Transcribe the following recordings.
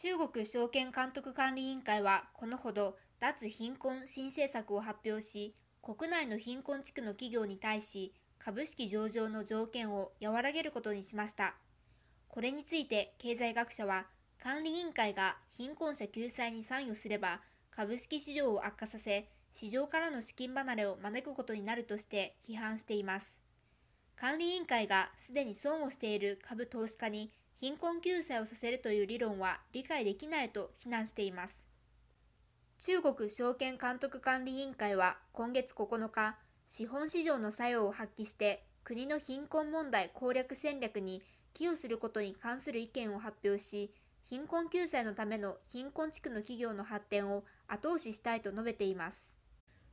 中国証券監督管理委員会はこのほど脱貧困新政策を発表し国内の貧困地区の企業に対し株式上場の条件を和らげることにしましたこれについて経済学者は管理委員会が貧困者救済に参与すれば株式市場を悪化させ市場からの資金離れを招くことになるとして批判しています管理委員会がすでに損をしている株投資家に貧困救済をさせるという理論は理解できないと非難しています。中国証券監督管理委員会は今月9日、資本市場の作用を発揮して国の貧困問題攻略戦略に寄与することに関する意見を発表し、貧困救済のための貧困地区の企業の発展を後押ししたいと述べています。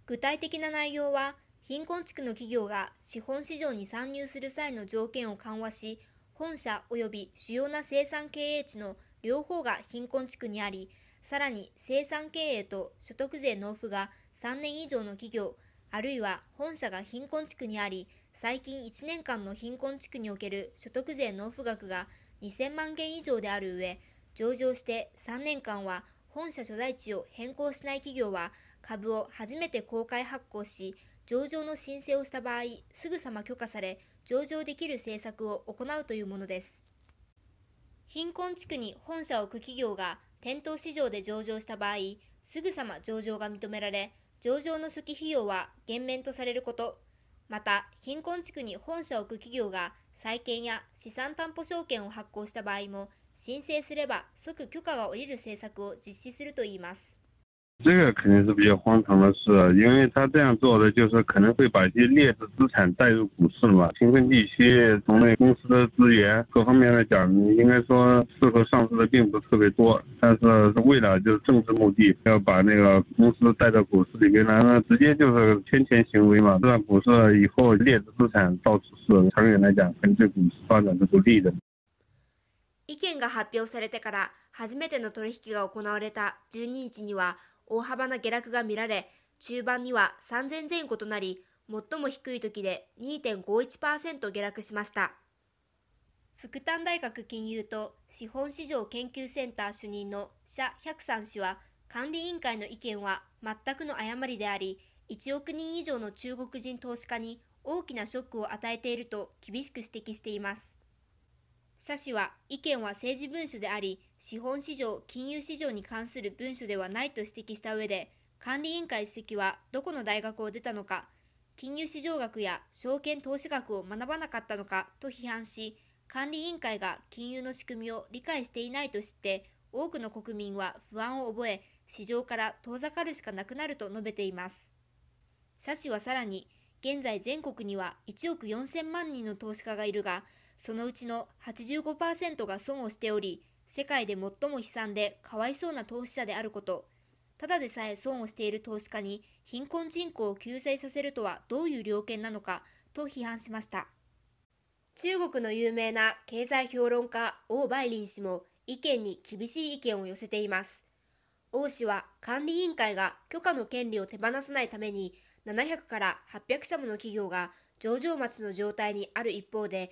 具体的な内容は、貧困地区の企業が資本市場に参入する際の条件を緩和し、本社及び主要な生産経営地の両方が貧困地区にあり、さらに生産経営と所得税納付が3年以上の企業、あるいは本社が貧困地区にあり、最近1年間の貧困地区における所得税納付額が2000万元以上である上、上場して3年間は本社所在地を変更しない企業は株を初めて公開発行し、上場の申請をした場合、すぐさま許可され、上場できる政策を行うというものです。貧困地区に本社を置く企業が店頭市場で上場した場合、すぐさま上場が認められ、上場の初期費用は減免とされること、また貧困地区に本社を置く企業が債券や資産担保証券を発行した場合も、申請すれば即許可が下りる政策を実施するといいます。这个肯定是比较荒唐的事，因为他这样做的就是可能会把一些劣质资产带入股市嘛。贫困地区，从那公司的资源各方面来讲，应该说适合上市的并不是特别多。但是为了就是政治目的，要把那个公司带到股市里边来，那直接就是圈钱行为嘛。让股市以后劣质资产到处是，长远来讲肯定对股市发展是不利的。意見が発表されてから初めての取引が行われた12日には。大幅な下落が見られ、中盤には3000前後となり、最も低い時で2.51%下落しました。福旦大学金融と資本市場研究センター主任の謝百三氏は、管理委員会の意見は全くの誤りであり、1億人以上の中国人投資家に大きなショックを与えていると厳しく指摘しています。社氏は意見は政治文書であり、資本市場、金融市場に関する文書ではないと指摘した上で、管理委員会主席はどこの大学を出たのか、金融市場学や証券投資学を学ばなかったのかと批判し、管理委員会が金融の仕組みを理解していないと知って、多くの国民は不安を覚え、市場から遠ざかるしかなくなると述べています。社氏はさらに、現在全国には1億4000万人の投資家がいるが、そのうちの85%が損をしており、世界で最も悲惨でかわいそうな投資者であること、ただでさえ損をしている投資家に貧困人口を救済させるとはどういう良権なのかと批判しました。中国の有名な経済評論家王梅林氏も意見に厳しい意見を寄せています。王氏は管理委員会が許可の権利を手放さないために700から800社もの企業が上場待ちの状態にある一方で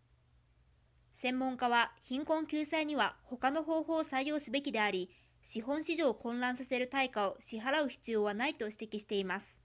専門家は貧困救済には他の方法を採用すべきであり、資本市場を混乱させる対価を支払う必要はないと指摘しています。